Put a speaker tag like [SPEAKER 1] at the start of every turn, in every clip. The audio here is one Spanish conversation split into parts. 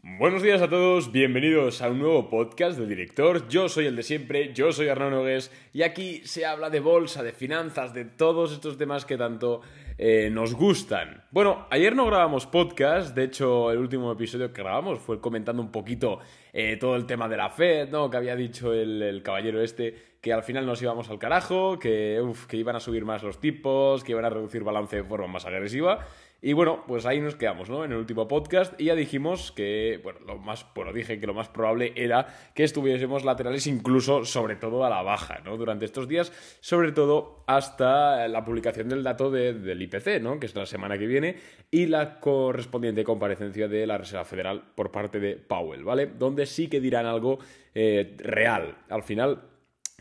[SPEAKER 1] Buenos días a todos, bienvenidos a un nuevo podcast de director. Yo soy el de siempre, yo soy Hernán Nogués y aquí se habla de bolsa, de finanzas, de todos estos temas que tanto eh, nos gustan. Bueno, ayer no grabamos podcast, de hecho el último episodio que grabamos fue comentando un poquito eh, todo el tema de la Fed, ¿no? Que había dicho el, caballero este que al final nos íbamos al carajo, que, que iban a subir más los tipos, que iban a reducir balance de forma más agresiva. Y bueno, pues ahí nos quedamos, ¿no? En el último podcast y ya dijimos que, bueno, lo más, bueno, dije que lo más probable era que estuviésemos laterales incluso, sobre todo a la baja, ¿no? Durante estos días, sobre todo hasta la publicación del dato del IPC, ¿no? Que es la semana que viene y la correspondiente comparecencia de la Reserva Federal por parte de Powell, ¿vale? Donde sí que dirán algo eh, real. Al final,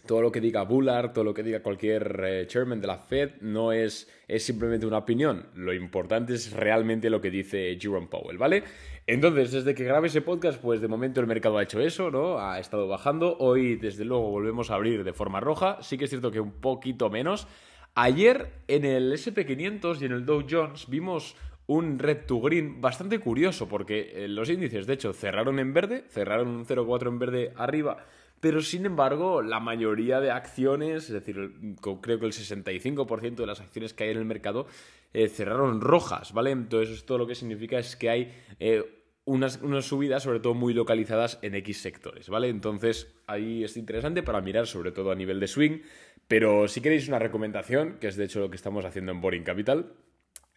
[SPEAKER 1] todo lo que diga Bullard, todo lo que diga cualquier eh, chairman de la Fed, no es, es simplemente una opinión. Lo importante es realmente lo que dice Jerome Powell, ¿vale? Entonces, desde que grabe ese podcast, pues de momento el mercado ha hecho eso, ¿no? Ha estado bajando. Hoy, desde luego, volvemos a abrir de forma roja. Sí que es cierto que un poquito menos. Ayer en el SP500 y en el Dow Jones vimos un red to green bastante curioso, porque eh, los índices, de hecho, cerraron en verde, cerraron un 0,4 en verde arriba, pero sin embargo, la mayoría de acciones, es decir, creo que el 65% de las acciones que hay en el mercado, eh, cerraron rojas, ¿vale? Entonces, esto lo que significa es que hay eh, unas, unas, subidas, sobre todo muy localizadas en X sectores, ¿vale? Entonces, ahí es interesante para mirar, sobre todo a nivel de swing. Pero si queréis una recomendación, que es de hecho lo que estamos haciendo en Boring Capital,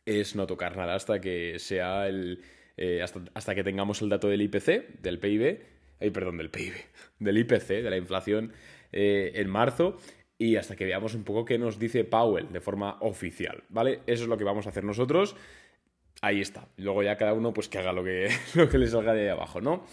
[SPEAKER 1] es no tocar nada hasta que sea el. Eh, hasta, que tengamos el dato del IPC, del PIB, perdón, del PIB, del IPC, de la inflación eh, en marzo, y hasta que veamos un poco qué nos dice Powell de forma oficial, ¿vale? Eso es lo que vamos a hacer nosotros. Ahí está. Luego ya cada uno pues que haga lo que, lo que le salga de ahí abajo, ¿no?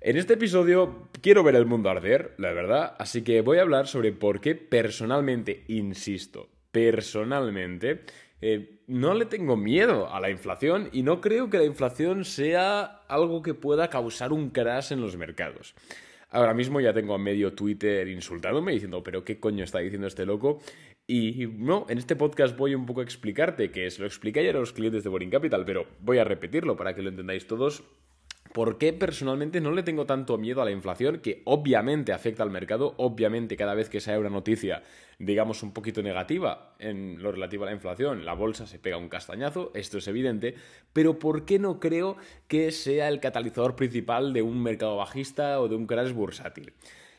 [SPEAKER 1] En este episodio quiero ver el mundo arder, la verdad, así que voy a hablar sobre por qué personalmente, insisto, personalmente, eh, no le tengo miedo a la inflación y no creo que la inflación sea algo que pueda causar un crash en los mercados. Ahora mismo ya tengo a medio Twitter insultándome diciendo, pero ¿qué coño está diciendo este loco? Y no, en este podcast voy un poco a explicarte, que se lo expliqué ayer a los clientes de Boring Capital, pero voy a repetirlo para que lo entendáis todos por qué personalmente no le tengo tanto miedo a la inflación, que obviamente afecta al mercado, obviamente cada vez que sale una noticia, digamos, un poquito negativa en lo relativo a la inflación, la bolsa se pega un castañazo, esto es evidente, pero ¿por qué no creo que sea el catalizador principal de un mercado bajista o de un crash bursátil?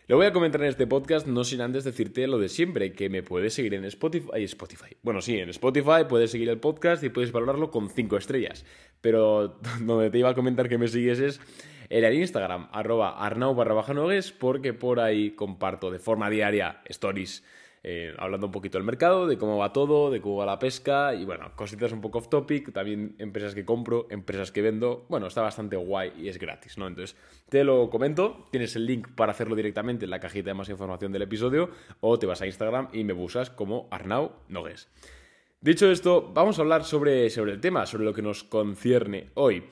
[SPEAKER 1] Lo voy a comentar en este podcast, no sin antes decirte lo de siempre, que me puedes seguir en Spotify. Spotify. Bueno, sí, en Spotify puedes seguir el podcast y puedes valorarlo con 5 estrellas. Pero donde te iba a comentar que me sigues es en el Instagram, arroba arnau porque por ahí comparto de forma diaria stories eh, hablando un poquito del mercado, de cómo va todo, de cómo va la pesca y bueno, cositas un poco off topic, también empresas que compro, empresas que vendo, bueno, está bastante guay y es gratis, ¿no? Entonces, te lo comento, tienes el link para hacerlo directamente en la cajita de más información del episodio o te vas a Instagram y me buscas como Arnau Nogues. Dicho esto, vamos a hablar sobre, sobre el tema, sobre lo que nos concierne hoy.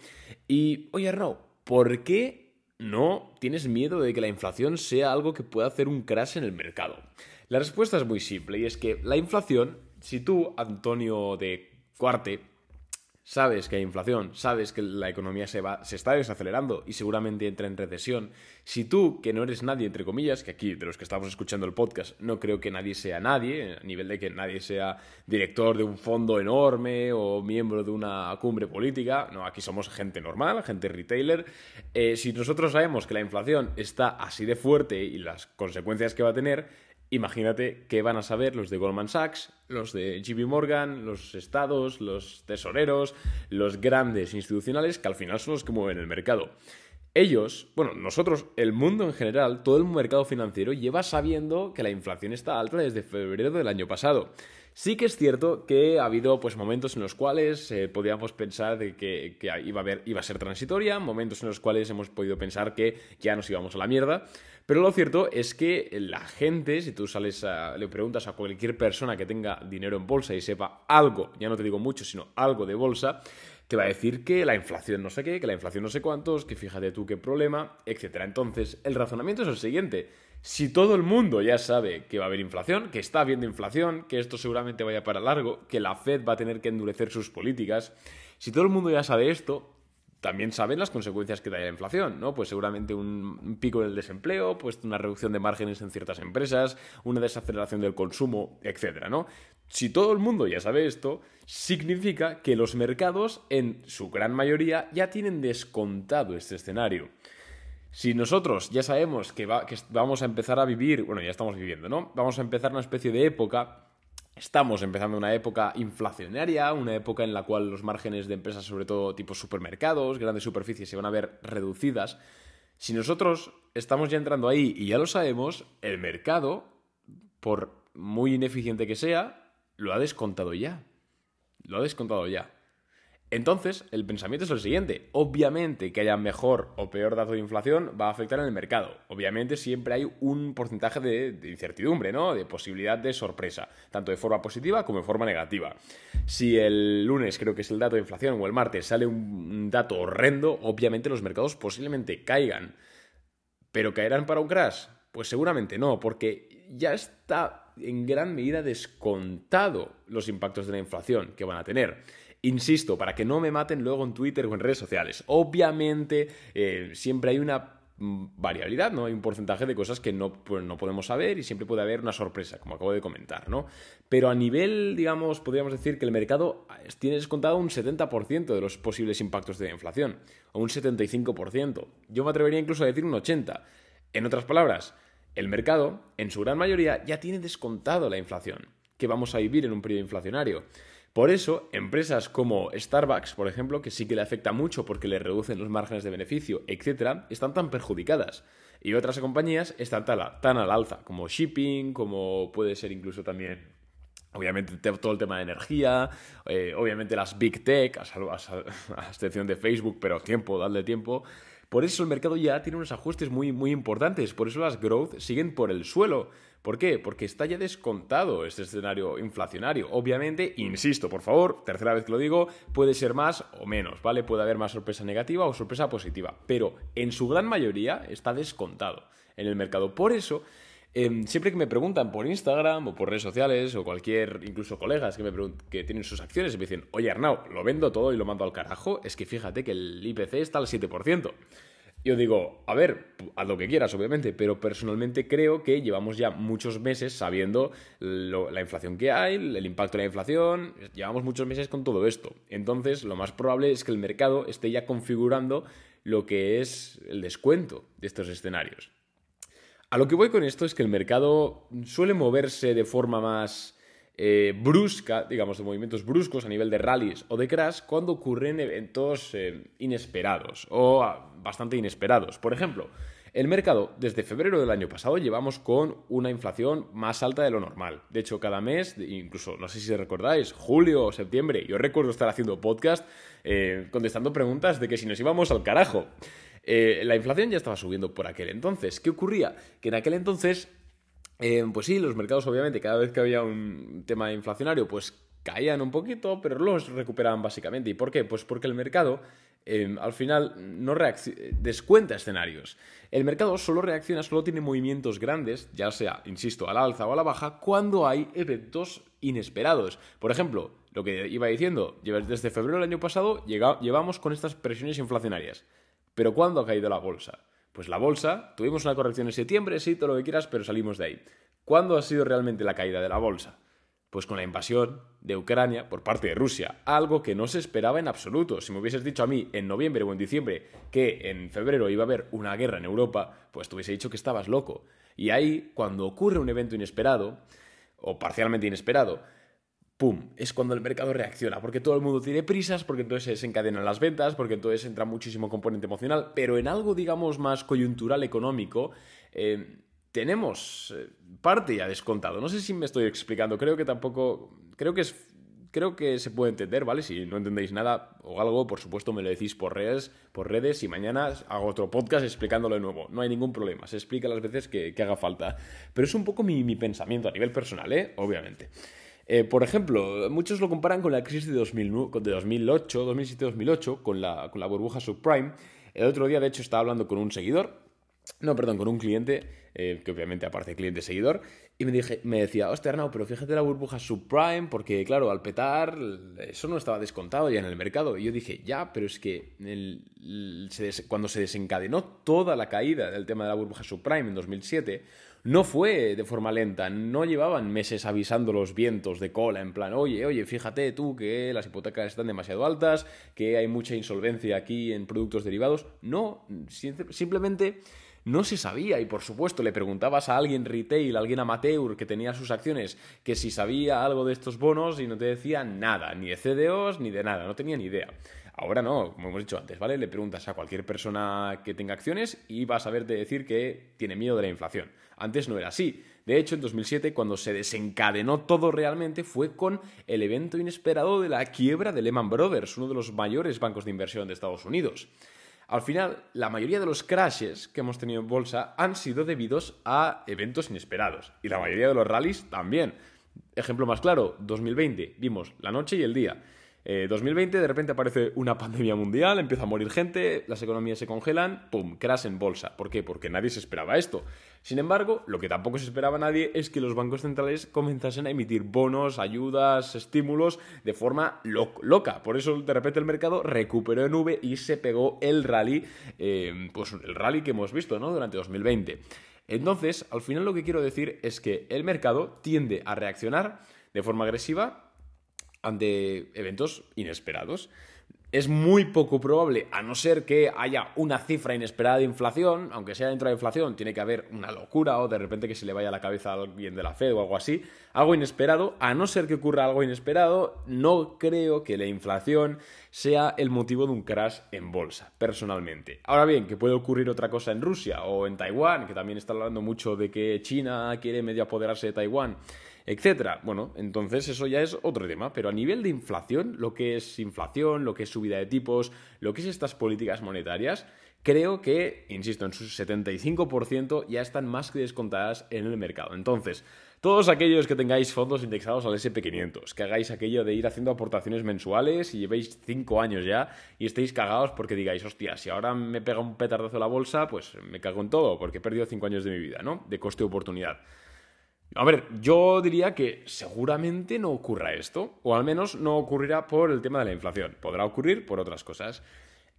[SPEAKER 1] Y, oye Arnau, ¿por qué no tienes miedo de que la inflación sea algo que pueda hacer un crash en el mercado? La respuesta es muy simple y es que la inflación, si tú, Antonio de Cuarte, sabes que hay inflación, sabes que la economía se, va, se está desacelerando y seguramente entra en recesión, si tú, que no eres nadie, entre comillas, que aquí, de los que estamos escuchando el podcast, no creo que nadie sea nadie, a nivel de que nadie sea director de un fondo enorme o miembro de una cumbre política, no, aquí somos gente normal, gente retailer, eh, si nosotros sabemos que la inflación está así de fuerte y las consecuencias que va a tener, Imagínate qué van a saber los de Goldman Sachs, los de JP Morgan, los estados, los tesoreros, los grandes institucionales, que al final son los que mueven el mercado. Ellos, bueno, nosotros, el mundo en general, todo el mercado financiero lleva sabiendo que la inflación está alta desde febrero del año pasado. Sí que es cierto que ha habido pues, momentos en los cuales eh, podíamos pensar de que, iba, a ser transitoria, momentos en los cuales hemos podido pensar que ya nos íbamos a la mierda, pero lo cierto es que la gente, si tú sales le preguntas a cualquier persona que tenga dinero en bolsa y sepa algo, ya no te digo mucho, sino algo de bolsa, te va a decir que la inflación no sé qué, que la inflación no sé cuántos, que fíjate tú qué problema, etc. Entonces, el razonamiento es el siguiente. Si todo el mundo ya sabe que va a haber inflación, que está habiendo inflación, que esto seguramente vaya para largo, que la Fed va a tener que endurecer sus políticas, si todo el mundo ya sabe esto, también saben las consecuencias que trae la inflación, ¿no? Pues seguramente un pico del desempleo, pues una reducción de márgenes en ciertas empresas, una desaceleración del consumo, etcétera, ¿no? Si todo el mundo ya sabe esto, significa que los mercados en su gran mayoría ya tienen descontado este escenario. Si nosotros ya sabemos que, vamos a empezar a vivir, bueno, ya estamos viviendo, ¿no? Vamos a empezar una especie de época Estamos empezando una época inflacionaria, una época en la cual los márgenes de empresas, sobre todo tipo supermercados, grandes superficies, se van a ver reducidas. Si nosotros estamos ya entrando ahí y ya lo sabemos, el mercado, por muy ineficiente que sea, lo ha descontado ya. Lo ha descontado ya. Entonces, el pensamiento es el siguiente. Obviamente que haya mejor o peor dato de inflación va a afectar en el mercado. Obviamente siempre hay un porcentaje de, incertidumbre, ¿no? De posibilidad de sorpresa, tanto de forma positiva como de forma negativa. Si el lunes creo que es el dato de inflación o el martes sale un dato horrendo, obviamente los mercados posiblemente caigan. ¿Pero caerán para un crash? Pues seguramente no, porque ya está en gran medida descontado los impactos de la inflación que van a tener. Insisto, para que no me maten luego en Twitter o en redes sociales. Obviamente, eh, siempre hay una mm, variabilidad, ¿no? Hay un porcentaje de cosas que no, no, podemos saber y siempre puede haber una sorpresa, como acabo de comentar, ¿no? Pero a nivel, digamos, podríamos decir que el mercado ah, tiene descontado un 70% de los posibles impactos de la inflación, o un 75%. Yo me atrevería incluso a decir un 80%. En otras palabras, el mercado, en su gran mayoría, ya tiene descontado la inflación, que vamos a vivir en un periodo inflacionario. Por eso, empresas como Starbucks, por ejemplo, que sí que le afecta mucho porque le reducen los márgenes de beneficio, etc., están tan perjudicadas. Y otras compañías están tan, al alza, como shipping, como puede ser incluso también, obviamente, todo el tema de energía, eh, obviamente las big tech, a, excepción de Facebook, pero tiempo, dadle tiempo. Por eso el mercado ya tiene unos ajustes muy, muy importantes, por eso las growth siguen por el suelo. ¿Por qué? Porque está ya descontado este escenario inflacionario. Obviamente, insisto, por favor, tercera vez que lo digo, puede ser más o menos, ¿vale? Puede haber más sorpresa negativa o sorpresa positiva, pero en su gran mayoría está descontado en el mercado. Por eso Em, siempre que me preguntan por Instagram o por redes sociales o cualquier, incluso colegas que me que tienen sus acciones y me dicen, oye Arnau, lo vendo todo y lo mando al carajo, es que fíjate que el IPC está al 7%. Yo digo, a ver, a lo que quieras, obviamente, pero personalmente creo que llevamos ya muchos meses sabiendo la inflación que hay, el impacto de la inflación, llevamos muchos meses con todo esto. Entonces, lo más probable es que el mercado esté ya configurando lo que es el descuento de estos escenarios. A lo que voy con esto es que el mercado suele moverse de forma más eh, brusca, digamos, de movimientos bruscos a nivel de rallies o de crash cuando ocurren eventos eh, inesperados o ah, bastante inesperados. Por ejemplo, el mercado desde febrero del año pasado llevamos con una inflación más alta de lo normal. De hecho, cada mes, incluso no sé si recordáis, julio o septiembre, yo recuerdo estar haciendo podcast eh, contestando preguntas de que si nos íbamos al carajo. Eh, la inflación ya estaba subiendo por aquel entonces. ¿Qué ocurría? Que en aquel entonces, eh, pues sí, los mercados obviamente cada vez que había un tema inflacionario, pues caían un poquito, pero los recuperaban básicamente. ¿Y por qué? Pues porque el mercado eh, al final no descuenta escenarios. El mercado solo reacciona, solo tiene movimientos grandes, ya sea, insisto, a la alza o a la baja, cuando hay eventos inesperados. Por ejemplo, lo que iba diciendo, desde febrero del año pasado llevamos con estas presiones inflacionarias. Pero ¿cuándo ha caído la bolsa? Pues la bolsa, tuvimos una corrección en septiembre, sí, todo lo que quieras, pero salimos de ahí. ¿Cuándo ha sido realmente la caída de la bolsa? Pues con la invasión de Ucrania por parte de Rusia, algo que no se esperaba en absoluto. Si me hubieses dicho a mí en noviembre o en diciembre que en febrero iba a haber una guerra en Europa, pues te hubiese dicho que estabas loco. Y ahí, cuando ocurre un evento inesperado, o parcialmente inesperado, ¡pum! Es cuando el mercado reacciona, porque todo el mundo tiene prisas, porque entonces se encadenan las ventas, porque entonces entra muchísimo componente emocional, pero en algo, digamos, más coyuntural económico, eh, tenemos eh, parte ya descontado. No sé si me estoy explicando, creo que tampoco, creo que es... Creo que se puede entender, ¿vale? Si no entendéis nada o algo, por supuesto me lo decís por redes, por redes y mañana hago otro podcast explicándolo de nuevo. No hay ningún problema, se explica las veces que, haga falta. Pero es un poco mi, mi pensamiento a nivel personal, ¿eh? Obviamente. Eh, por ejemplo, muchos lo comparan con la crisis de, 2008, 2007-2008, con la, burbuja subprime. El otro día, de hecho, estaba hablando con un seguidor, no, perdón, con un cliente, eh, que obviamente aparece cliente seguidor, y me, dije, me decía, hostia, Arnau, pero fíjate la burbuja subprime, porque claro, al petar, eso no estaba descontado ya en el mercado. Y yo dije, ya, pero es que cuando se desencadenó toda la caída del tema de la burbuja subprime en 2007, no fue de forma lenta, no llevaban meses avisando los vientos de cola, en plan, oye, oye, fíjate tú que las hipotecas están demasiado altas, que hay mucha insolvencia aquí en productos derivados. No, simplemente no se sabía y por supuesto le preguntabas a alguien retail, a alguien amateur que tenía sus acciones, que si sabía algo de estos bonos y no te decía nada, ni de CDOs ni de nada, no tenía ni idea. Ahora no, como hemos dicho antes, ¿vale? Le preguntas a cualquier persona que tenga acciones y vas a saberte decir que tiene miedo de la inflación. Antes no era así. De hecho, en 2007, cuando se desencadenó todo realmente, fue con el evento inesperado de la quiebra de Lehman Brothers, uno de los mayores bancos de inversión de Estados Unidos. Al final, la mayoría de los crashes que hemos tenido en bolsa han sido debidos a eventos inesperados. Y la mayoría de los rallies también. Ejemplo más claro, 2020, vimos la noche y el día. 2020, eh, de repente aparece una pandemia mundial, empieza a morir gente, las economías se congelan, ¡pum!, crash en bolsa. ¿Por qué? Porque nadie se esperaba esto. Sin embargo, lo que tampoco se esperaba nadie es que los bancos centrales comenzasen a emitir bonos, ayudas, estímulos de forma loca. Por eso, de repente, el mercado recuperó en V y se pegó el rally, eh, pues el rally que hemos visto, ¿no?, durante 2020. Entonces, al final lo que quiero decir es que el mercado tiende a reaccionar de forma agresiva ante eventos inesperados. Es muy poco probable, a no ser que haya una cifra inesperada de inflación, aunque sea dentro de inflación, tiene que haber una locura o de repente que se le vaya la cabeza a alguien de la Fed o algo así, algo inesperado, a no ser que ocurra algo inesperado, no creo que la inflación sea el motivo de un crash en bolsa, personalmente. Ahora bien, que puede ocurrir otra cosa en Rusia o en Taiwán, que también está hablando mucho de que China quiere medio apoderarse de Taiwán etcétera. Bueno, entonces eso ya es otro tema, pero a nivel de inflación, lo que es inflación, lo que es subida de tipos, lo que es estas políticas monetarias, creo que, insisto, en su 75% ya están más que descontadas en el mercado. Entonces, todos aquellos que tengáis fondos indexados al SP500, que hagáis aquello de ir haciendo aportaciones mensuales y llevéis 5 años ya y estéis cagados porque digáis, hostia, si ahora me pega un petardazo la bolsa, pues me cago en todo porque he perdido 5 años de mi vida, ¿no? De coste de oportunidad. A ver, yo diría que seguramente no ocurra esto, o al menos no ocurrirá por el tema de la inflación, podrá ocurrir por otras cosas.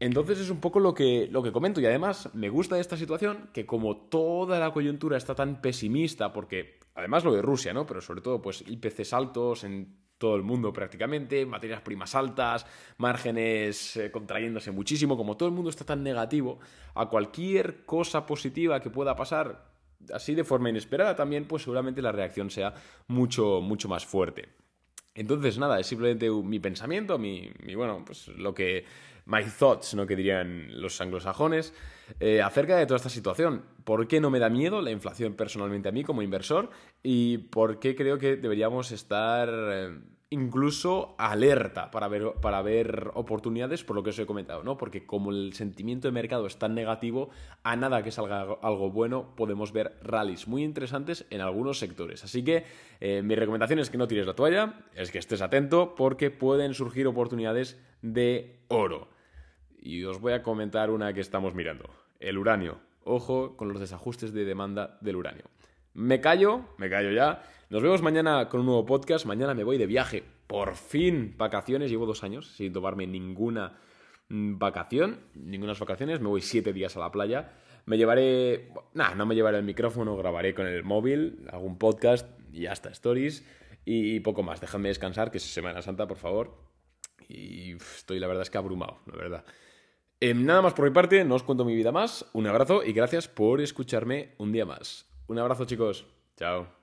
[SPEAKER 1] Entonces es un poco lo que, lo que comento y además me gusta esta situación que como toda la coyuntura está tan pesimista, porque además lo de Rusia, ¿no? Pero sobre todo pues IPCs altos en todo el mundo prácticamente, materias primas altas, márgenes eh, contrayéndose muchísimo, como todo el mundo está tan negativo, a cualquier cosa positiva que pueda pasar así de forma inesperada también, pues seguramente la reacción sea mucho, mucho más fuerte. Entonces, nada, es simplemente mi pensamiento, mi, bueno, pues lo que. My thoughts, ¿no? Que dirían los anglosajones, eh, acerca de toda esta situación. ¿Por qué no me da miedo la inflación personalmente a mí como inversor? ¿Y por qué creo que deberíamos estar. Eh, incluso alerta para ver, para ver oportunidades, por lo que os he comentado, ¿no? Porque como el sentimiento de mercado es tan negativo, a nada que salga algo, bueno, podemos ver rallies muy interesantes en algunos sectores. Así que eh, mi recomendación es que no tires la toalla, es que estés atento, porque pueden surgir oportunidades de oro. Y os voy a comentar una que estamos mirando, el uranio. Ojo con los desajustes de demanda del uranio. Me callo, me callo ya. Nos vemos mañana con un nuevo podcast. Mañana me voy de viaje. Por fin, vacaciones. Llevo dos años sin tomarme ninguna mm, vacación, ninguna vacaciones. Me voy siete días a la playa. Me llevaré, nada, no me llevaré el micrófono, grabaré con el móvil, algún podcast y hasta stories y poco más. Déjame descansar, que es Semana Santa, por favor. Y estoy, la verdad, es que abrumado, la verdad. Em, nada más por mi parte, no os cuento mi vida más. Un abrazo y gracias por escucharme un día más. Un abrazo chicos. Chao.